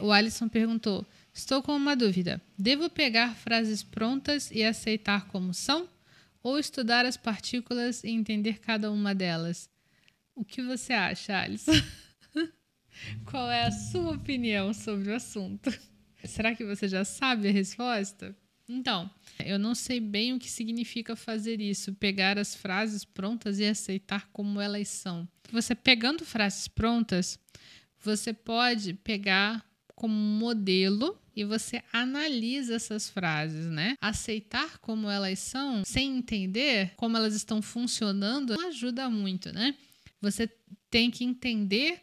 O Alisson perguntou: Estou com uma dúvida. Devo pegar frases prontas e aceitar como são? Ou estudar as partículas e entender cada uma delas? O que você acha, Alisson? Qual é a sua opinião sobre o assunto? Será que você já sabe a resposta? Então, eu não sei bem o que significa fazer isso, pegar as frases prontas e aceitar como elas são. Você pegando frases prontas, você pode pegar como modelo e você analisa essas frases, né? Aceitar como elas são, sem entender como elas estão funcionando, ajuda muito, né? Você tem que entender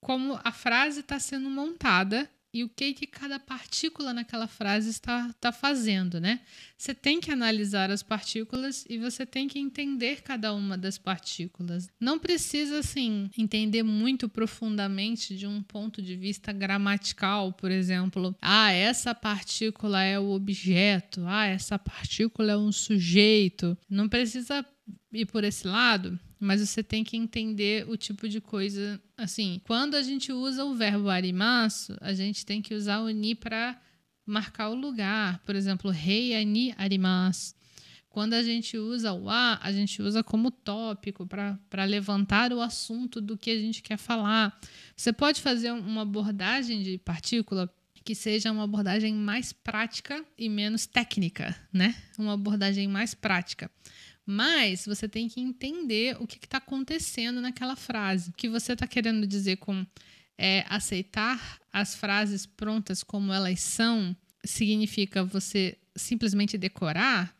como a frase está sendo montada e o que, que cada partícula naquela frase está, está fazendo, né? Você tem que analisar as partículas e você tem que entender cada uma das partículas. Não precisa, assim, entender muito profundamente de um ponto de vista gramatical, por exemplo. Ah, essa partícula é o objeto. Ah, essa partícula é um sujeito. Não precisa ir por esse lado, mas você tem que entender o tipo de coisa. Assim, quando a gente usa o verbo arimaço, a gente tem que usar o ni para marcar o lugar. Por exemplo, rei ani é arimas. Quando a gente usa o a, a gente usa como tópico para levantar o assunto do que a gente quer falar. Você pode fazer uma abordagem de partícula que seja uma abordagem mais prática e menos técnica, né? Uma abordagem mais prática. Mas você tem que entender o que está acontecendo naquela frase. O que você está querendo dizer com é, aceitar as frases prontas como elas são significa você simplesmente decorar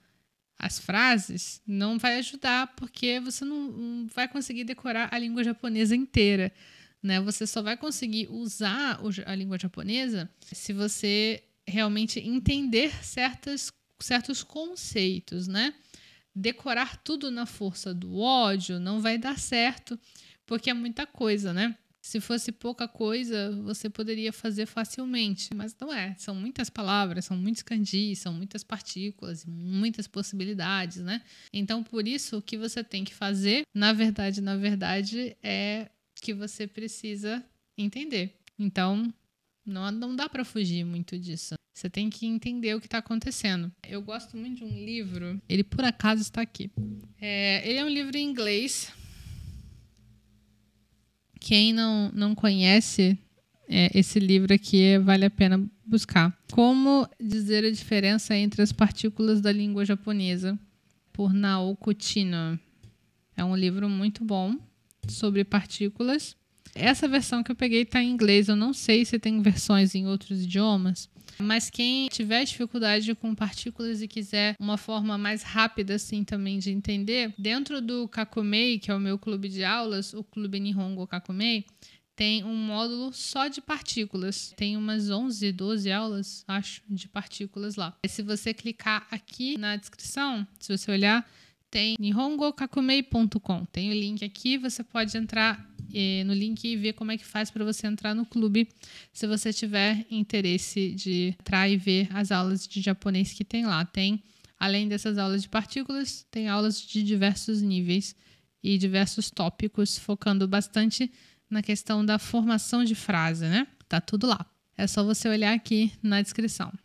as frases não vai ajudar porque você não, não vai conseguir decorar a língua japonesa inteira. Né? Você só vai conseguir usar a língua japonesa se você realmente entender certas, certos conceitos, né? decorar tudo na força do ódio não vai dar certo, porque é muita coisa, né? Se fosse pouca coisa, você poderia fazer facilmente, mas não é. São muitas palavras, são muitos candis, são muitas partículas, muitas possibilidades, né? Então, por isso, o que você tem que fazer, na verdade, na verdade, é que você precisa entender. Então, não, não dá para fugir muito disso. Você tem que entender o que está acontecendo. Eu gosto muito de um livro, ele por acaso está aqui. É, ele é um livro em inglês. Quem não, não conhece é, esse livro aqui, vale a pena buscar. Como dizer a diferença entre as partículas da língua japonesa, por Naoko Tino É um livro muito bom sobre partículas essa versão que eu peguei está em inglês, eu não sei se tem versões em outros idiomas. Mas quem tiver dificuldade com partículas e quiser uma forma mais rápida assim também de entender, dentro do Kakumei, que é o meu clube de aulas, o Clube Nihongo Kakumei, tem um módulo só de partículas. Tem umas 11, 12 aulas, acho, de partículas lá. E se você clicar aqui na descrição, se você olhar, tem nihongokakumei.com. Tem o link aqui, você pode entrar no link e ver como é que faz para você entrar no clube, se você tiver interesse de entrar e ver as aulas de japonês que tem lá. Tem, além dessas aulas de partículas, tem aulas de diversos níveis e diversos tópicos, focando bastante na questão da formação de frase, né? Tá tudo lá. É só você olhar aqui na descrição.